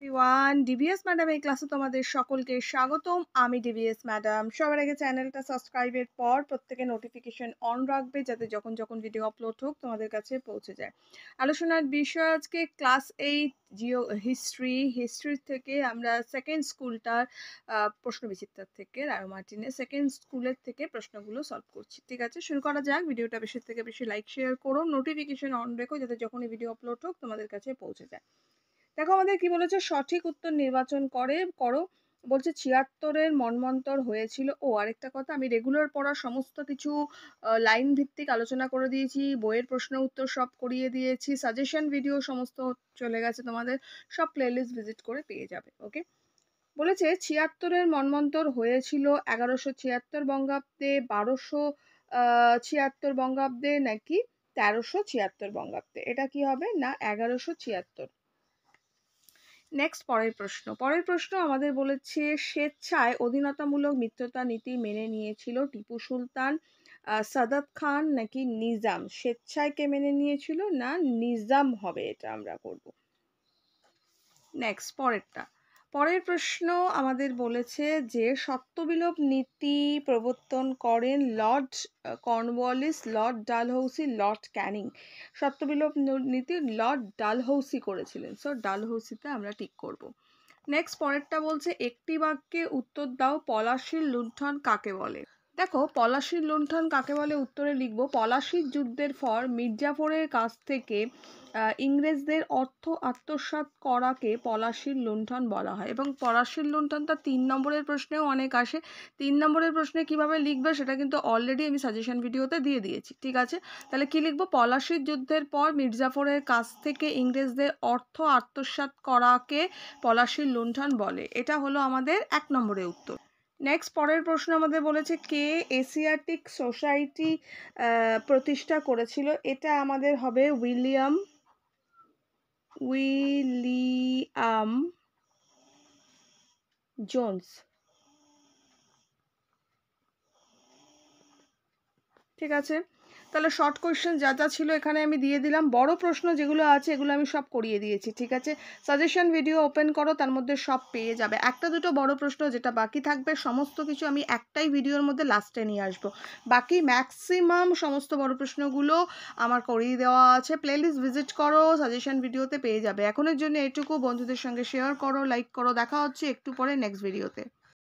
everyone DBS madam এই ক্লাসে তোমাদের সকলকে স্বাগতম আমি ডিবিএস ম্যাডাম সবার আগে চ্যানেলটা সাবস্ক্রাইবের পর প্রত্যেকে নোটিফিকেশন অন রাখবে যাতে যখন যখন ভিডিও আপলোড হোক তোমাদের কাছে পৌঁছে যায় আলোচনার বিষয় আজকে ক্লাস এইট জিও হিস্ট্রি হিস্ট্রির থেকে আমরা সেকেন্ড স্কুলটার প্রশ্ন বিচিত্রার থেকে রায় মার্টিনে সেকেন্ড স্কুলের থেকে প্রশ্নগুলো সলভ করছি ঠিক আছে শুরু করা যাক ভিডিওটা বেশি থেকে বেশি লাইক শেয়ার করো নোটিফিকেশন অন রেখো যাতে যখনই ভিডিও আপলোড হোক তোমাদের কাছে পৌঁছে যায় দেখো আমাদের কি বলেছে সঠিক উত্তর নির্বাচন করে করো বলছে ছিয়াত্তরের মনমন্তর হয়েছিল ও আরেকটা কথা আমি রেগুলার পড়া সমস্ত কিছু লাইন ভিত্তিক আলোচনা করে দিয়েছি বইয়ের প্রশ্ন উত্তর সব করিয়ে দিয়েছি সাজেশন ভিডিও সমস্ত চলে গেছে তোমাদের সব প্লেলিস্ট ভিজিট করে পেয়ে যাবে ওকে বলেছে ছিয়াত্তরের মনমন্তর হয়েছিল এগারোশো ছিয়াত্তর বঙ্গাব্দে বারোশো ছিয়াত্তর বঙ্গাব্দে নাকি তেরোশো ছিয়াত্তর বঙ্গাব্দে এটা কি হবে না এগারোশো ছিয়াত্তর নেক্সট পরের প্রশ্ন পরের প্রশ্ন আমাদের বলেছে স্বেচ্ছায় অধীনতামূলক মিত্রতা নীতি মেনে নিয়েছিল টিপু সুলতান সাদাত খান নাকি নিজাম স্বেচ্ছায় কে মেনে নিয়েছিল না নিজাম হবে এটা আমরা করব নেক্সট পরেরটা পরের প্রশ্ন আমাদের বলেছে যে সত্যবিলোপ নীতি প্রবর্তন করেন Lord Cornwallis Lord Dalhousie Lord Canning সত্যবিলোপ নীতি লর্ড ডালহৌসি করেছিলেন সো ডালহৌসিতে আমরা টিক করব নেক্সট পরেরটা বলছে একটি বাক্যে উত্তর দাও পলাশীর লুণ্ঠন কাকে বলে দেখো পলাশির লুণ্ঠন কাকে বলে উত্তরে লিখব পলাশির যুদ্ধের পর মির্জাফরের কাছ থেকে ইংরেজদের অর্থ আত্মসাত করাকে পলাশির লুণ্ঠন বলা হয় এবং পলাশির লুণ্ঠনটা তিন নম্বরের প্রশ্নেও অনেক আসে তিন নম্বরের প্রশ্নে কিভাবে লিখবে সেটা কিন্তু অলরেডি আমি সাজেশন ভিডিওতে দিয়ে দিয়েছি ঠিক আছে তাহলে কি লিখবো পলাশির যুদ্ধের পর মির্জাফরের কাছ থেকে ইংরেজদের অর্থ আত্মসাত করাকে পলাশির লুণ্ঠন বলে এটা হলো আমাদের এক নম্বরের উত্তর নেক্সট পরের প্রশ্ন আমাদের বলেছে কে এশিয়াটিক সোসাইটি প্রতিষ্ঠা করেছিল এটা আমাদের হবে উইলিয়াম উইলিয়াম জোন্স ঠিক আছে তাহলে শর্ট কোয়েশ্চেন যা যা ছিল এখানে আমি দিয়ে দিলাম বড় প্রশ্ন যেগুলো আছে এগুলো আমি সব করিয়ে দিয়েছি ঠিক আছে সাজেশন ভিডিও ওপেন করো তার মধ্যে সব পেয়ে যাবে একটা দুটো বড় প্রশ্ন যেটা বাকি থাকবে সমস্ত কিছু আমি একটাই ভিডিওর মধ্যে লাস্টে নিয়ে আসব বাকি ম্যাক্সিমাম সমস্ত বড় প্রশ্নগুলো আমার করিয়ে দেওয়া আছে প্লেলিস্ট ভিজিট করো সাজেশন ভিডিওতে পেয়ে যাবে এখনের জন্য এটুকু বন্ধুদের সঙ্গে শেয়ার করো লাইক করো দেখা হচ্ছে একটু পরে নেক্সট ভিডিওতে